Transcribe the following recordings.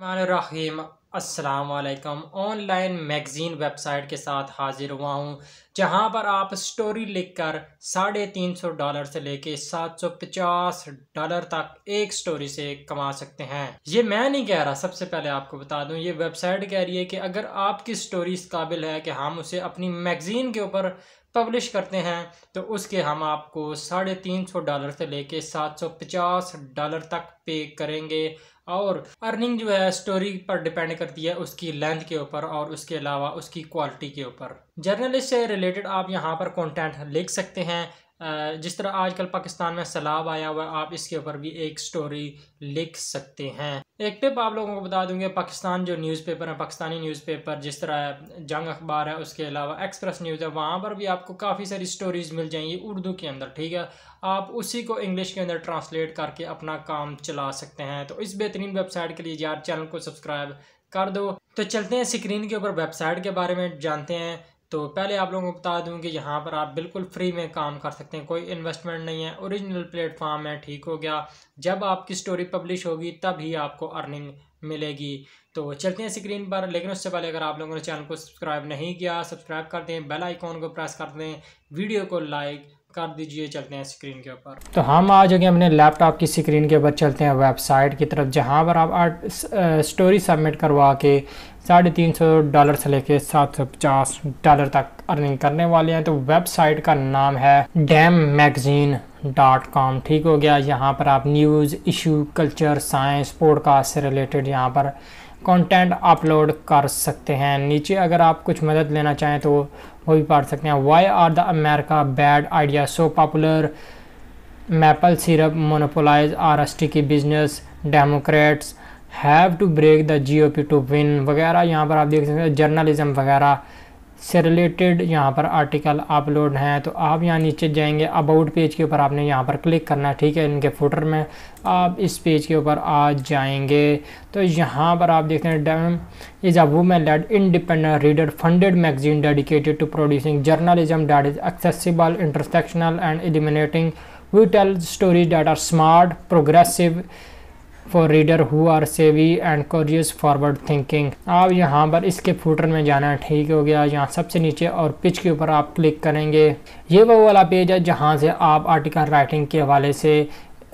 रहीम अस्सलाम online magazine website के साथ हाज़िर हुआ हूँ जहाँ पर आप स्टोरी लिखकर साढ़े तीन सौ डॉलर से लेके सात सौ पचास डॉलर तक एक स्टोरी से कमा सकते हैं ये मैं नहीं कह रहा सबसे पहले आपको बता दूँ ये वेबसाइट कह रही है कि अगर आपकी स्टोरी इस काबिल है कि हम उसे अपनी मैगज़ीन के ऊपर पब्लिश करते हैं तो उसके हम आपको साढ़े तीन सौ डॉलर से लेके सात सौ पचास डॉलर तक पे करेंगे और अर्निंग जो है स्टोरी पर डिपेंड करती है उसकी लेंथ के ऊपर और उसके अलावा उसकी क्वालिटी के ऊपर जर्नलिस्ट से रिलेटेड आप यहाँ पर कंटेंट लिख सकते हैं जिस तरह आजकल पाकिस्तान में सैलाब आया हुआ है आप इसके ऊपर भी एक स्टोरी लिख सकते हैं एक टिप आप लोगों को बता दूंगे पाकिस्तान जो न्यूज़पेपर है पाकिस्तानी न्यूज़पेपर जिस तरह जंग अखबार है उसके अलावा एक्सप्रेस न्यूज़ है वहाँ पर भी आपको काफ़ी सारी स्टोरीज़ मिल जाएंगी उर्दू के अंदर ठीक है आप उसी को इंग्लिश के अंदर ट्रांसलेट करके अपना काम चला सकते हैं तो इस बेहतरीन वेबसाइट के लिए यार चैनल को सब्सक्राइब कर दो तो चलते हैं स्क्रीन के ऊपर वेबसाइट के बारे में जानते हैं तो पहले आप लोगों को बता दूं कि यहाँ पर आप बिल्कुल फ्री में काम कर सकते हैं कोई इन्वेस्टमेंट नहीं है ओरिजिनल प्लेटफॉर्म है ठीक हो गया जब आपकी स्टोरी पब्लिश होगी तब ही आपको अर्निंग मिलेगी तो चलते हैं स्क्रीन पर लेकिन उससे पहले अगर आप लोगों ने चैनल को सब्सक्राइब नहीं किया सब्सक्राइब कर दें बेल आइकॉन को प्रेस कर दें वीडियो को लाइक कर दीजिए चलते हैं स्क्रीन के ऊपर तो हम आ चुके अपने लैपटॉप की स्क्रीन के ऊपर चलते हैं वेबसाइट की तरफ जहाँ पर आप आर्ट स्टोरी सबमिट करवा के साढ़े तीन सौ डॉलर से लेके सात सौ पचास डॉलर तक अर्निंग करने वाले हैं तो वेबसाइट का नाम है डैम मैगजीन डॉट कॉम ठीक हो गया यहाँ पर आप news issue culture science podcast से रिलेटेड यहाँ पर कंटेंट अपलोड कर सकते हैं नीचे अगर आप कुछ मदद लेना चाहें तो वो भी पढ़ सकते हैं why are the America bad idea so popular maple syrup monopolize R S T की business Democrats have to break the G O P to win वगैरह यहाँ पर आप देख सकते हैं जर्नलिज्म वगैरह से रिलेटेड यहाँ पर आर्टिकल अपलोड हैं तो आप यहाँ नीचे जाएंगे अबाउट पेज के ऊपर आपने यहाँ पर क्लिक करना है ठीक है इनके फोटर में आप इस पेज के ऊपर आ जाएंगे तो यहाँ पर आप देखते हैं Dame is a women led independent reader funded magazine dedicated to producing journalism that is accessible intersectional and eliminating we tell stories that are smart progressive for reader who are savvy and curious forward thinking आप यहाँ पर इसके footer में जाना ठीक हो गया यहाँ सबसे नीचे और पिच के ऊपर आप क्लिक करेंगे ये वो वाला पेज है जहाँ से आप आर्टिकल राइटिंग के हवाले से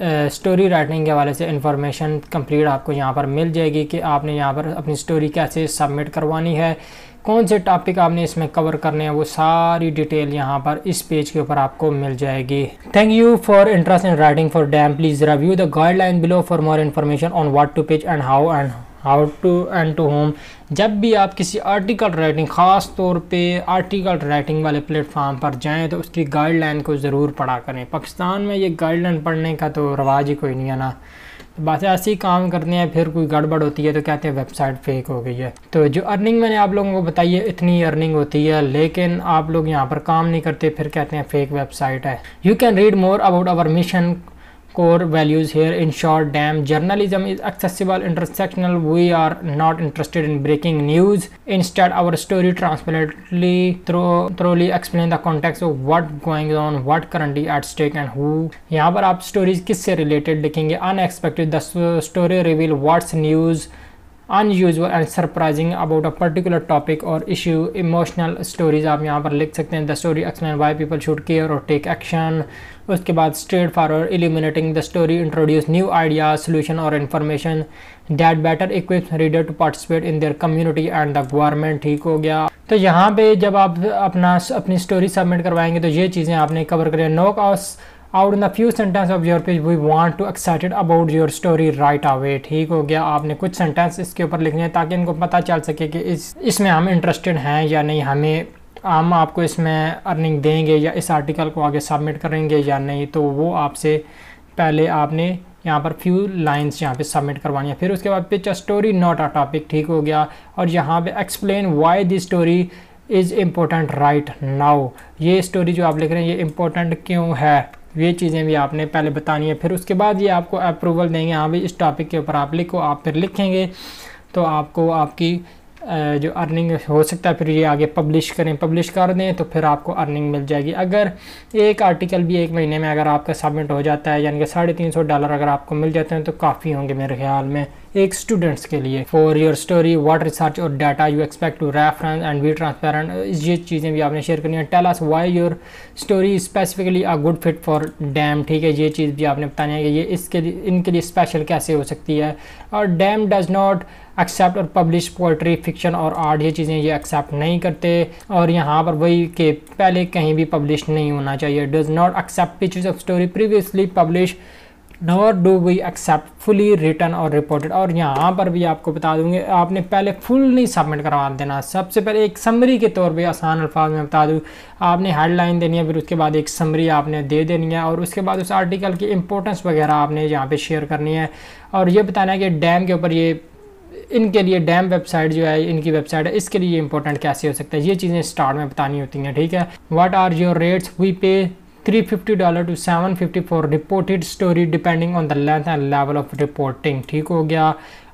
स्टोरी uh, राइटिंग के हवाले से इन्फॉर्मेशन कंप्लीट आपको यहाँ पर मिल जाएगी कि आपने यहाँ पर अपनी स्टोरी कैसे सबमिट करवानी है कौन से टॉपिक आपने इसमें कवर करने हैं वो सारी डिटेल यहाँ पर इस पेज के ऊपर आपको मिल जाएगी thank you for interest in writing for Dame please review the guideline below for more information on what to page and how and how to and to home जब भी आप किसी आर्टिकल राइटिंग ख़ास तौर पे आर्टिकल राइटिंग वाले platform पर जाएं तो उसकी गाइडलाइन को ज़रूर पढ़ा करें पाकिस्तान में ये गाइडलाइन पढ़ने का तो रवाज ही कोई नहीं है ना बस ऐसे ही काम करते हैं फिर कोई गड़बड़ होती है तो कहते हैं वेबसाइट फेक हो गई है तो जो अर्निंग मैंने आप लोगों को बताई है इतनी अर्निंग होती है लेकिन आप लोग यहाँ पर काम नहीं करते फिर कहते हैं फेक वेबसाइट है you can read more about our mission core values here in short damn journalism is accessible intersectional we are not interested in breaking news instead our story transparently through, thoroughly explain the context of what going on what currently at stake and who यहाँ पर आप stories किससे related लिखेंगे unexpected the story reveal what's news unusual and surprising about a particular topic और issue emotional stories आप यहाँ पर लिख सकते हैं the story explain why people should care और टेक एक्शन उसके बाद straightforward eliminating the story introduce new idea solution और information that better equip reader to participate in their community and the government ठीक हो गया तो यहाँ पे जब आप अपना अपनी स्टोरी सबमिट करवाएंगे तो ये चीज़ें आपने कवर करें knock out out in the few sentence of your page we want to excited about your story right away ठीक हो गया आपने कुछ सेंटेंस इसके ऊपर लिखने हैं ताकि इनको पता चल सके कि इस इसमें हम इंटरेस्टेड हैं या नहीं हमें हम आपको इसमें अर्निंग देंगे या इस आर्टिकल को आगे सबमिट करेंगे या नहीं तो वो आपसे पहले आपने यहाँ पर फ्यू लाइंस यहाँ पे सबमिट करवानी है फिर उसके बाद pitch a story not a topic ठीक हो गया और यहाँ पे explain why the story is important right now ये स्टोरी जो आप लिख रहे हैं ये इम्पोर्टेंट क्यों है ये चीज़ें भी आपने पहले बतानी है फिर उसके बाद ये आपको अप्रूवल देंगे हाँ भाई इस टॉपिक के ऊपर आप लिखो आप फिर लिखेंगे तो आपको आपकी जो अर्निंग हो सकता है फिर ये आगे पब्लिश करें पब्लिश कर दें तो फिर आपको अर्निंग मिल जाएगी अगर एक आर्टिकल भी एक महीने में अगर आपका सबमिट हो जाता है यानी कि साढ़े तीन सौ डॉलर अगर आपको मिल जाते हैं तो काफ़ी होंगे मेरे ख्याल में एक स्टूडेंट्स के लिए for your story what research और data you expect to reference and we transparent ये चीज़ें भी आपने शेयर करनी है tell us why your story specifically a good fit for Dame ठीक है ये चीज़ भी आपने बतानी है कि ये इसके लिए इनके लिए स्पेशल कैसे हो सकती है और डैम डज नॉट एक्सेप्ट और पब्लिश पोइट्री फिक्शन और आर्ट ये चीज़ें ये एक्सेप्ट नहीं करते और यहाँ पर वही के पहले कहीं भी पब्लिश नहीं होना चाहिए does not accept pictures of story previously publish never do we accept fully return और रिपोर्टेड और यहाँ पर भी आपको बता दूंगी आपने पहले फुल नहीं सबमिट करवा देना सबसे पहले एक समरी के तौर पे आसान अल्फाज में बता दूँ आपने हेडलाइन देनी है फिर उसके बाद एक समरी आपने दे देनी है और उसके बाद उस आर्टिकल की इंपॉर्टेंस वगैरह आपने यहाँ पर शेयर करनी है और ये बताना है कि डैम के ऊपर ये इनके लिए डैम वेबसाइट जो है इनकी वेबसाइट है इसके लिए इंपॉर्टेंट कैसे हो सकता है ये चीज़ें स्टार्ट में बतानी होती हैं ठीक है what are your rates we pay $350 to 750 for reported story depending on the length and level of reporting ठीक हो गया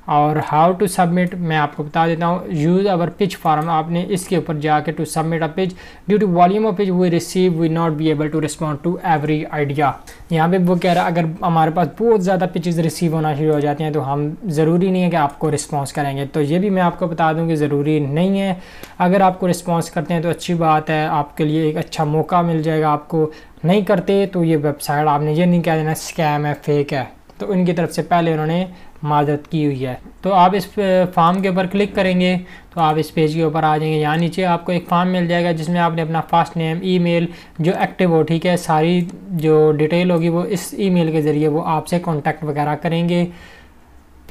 और हाउ टू सबमिट मैं आपको बता देता हूँ यूज़ अवर पिच फार्म आपने इसके ऊपर जाके to submit a pitch due to volume of pitch we receive we not be able to respond to every idea यहाँ पे वो कह रहा है अगर हमारे पास बहुत ज़्यादा पिचेज रिसीव होना शुरू हो जाती हैं तो हम ज़रूरी नहीं है कि आपको रिस्पॉन्स करेंगे तो ये भी मैं आपको बता दूँ कि ज़रूरी नहीं है अगर आपको रिस्पॉन्स करते हैं तो अच्छी बात है आपके लिए एक अच्छा मौका मिल जाएगा आपको नहीं करते तो ये वेबसाइट आपने ये नहीं कह देना स्कैम है फेक है तो इनकी तरफ से पहले उन्होंने माजरत की हुई है तो आप इस फॉर्म के ऊपर क्लिक करेंगे तो आप इस पेज के ऊपर आ जाएंगे यहाँ नीचे आपको एक फॉर्म मिल जाएगा जिसमें आपने अपना फर्स्ट नेम ईमेल जो एक्टिव हो ठीक है सारी जो डिटेल होगी वो इस ईमेल के ज़रिए वो आपसे कॉन्टैक्ट वगैरह करेंगे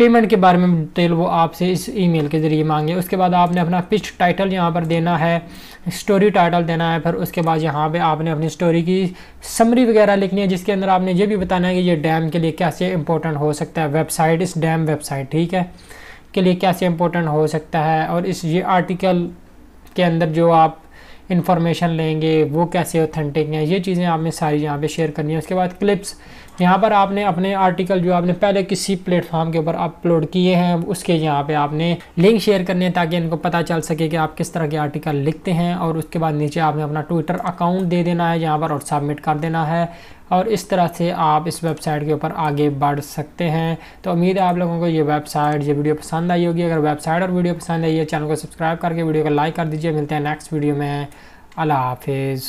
पेमेंट के बारे में डिटेल वो आपसे इस ईमेल के ज़रिए मांगे उसके बाद आपने अपना पिच टाइटल यहाँ पर देना है स्टोरी टाइटल देना है फिर उसके बाद यहाँ पे आपने अपनी स्टोरी की समरी वगैरह लिखनी है जिसके अंदर आपने ये भी बताना है कि ये डैम के लिए कैसे इंपॉर्टेंट हो सकता है वेबसाइट इस डैम वेबसाइट ठीक है के लिए कैसे इंपॉर्टेंट हो सकता है और इस ये आर्टिकल के अंदर जो आप इन्फॉर्मेशन लेंगे वो कैसे ऑथेंटिक हैं ये चीज़ें आपने सारी यहाँ पे शेयर करनी है उसके बाद क्लिप्स यहाँ पर आपने अपने आर्टिकल जो आपने पहले किसी प्लेटफॉर्म के ऊपर अपलोड किए हैं उसके यहाँ पे आपने लिंक शेयर करने हैं ताकि इनको पता चल सके कि आप किस तरह के आर्टिकल लिखते हैं और उसके बाद नीचे आपने अपना ट्विटर अकाउंट दे देना है यहाँ पर और सबमिट कर देना है और इस तरह से आप इस वेबसाइट के ऊपर आगे बढ़ सकते हैं तो उम्मीद है आप लोगों को ये वेबसाइट ये वीडियो पसंद आई होगी अगर वेबसाइट और वीडियो पसंद आई है चैनल को सब्सक्राइब करके वीडियो को लाइक कर दीजिए मिलते हैं नेक्स्ट वीडियो में अल्लाह हाफिज़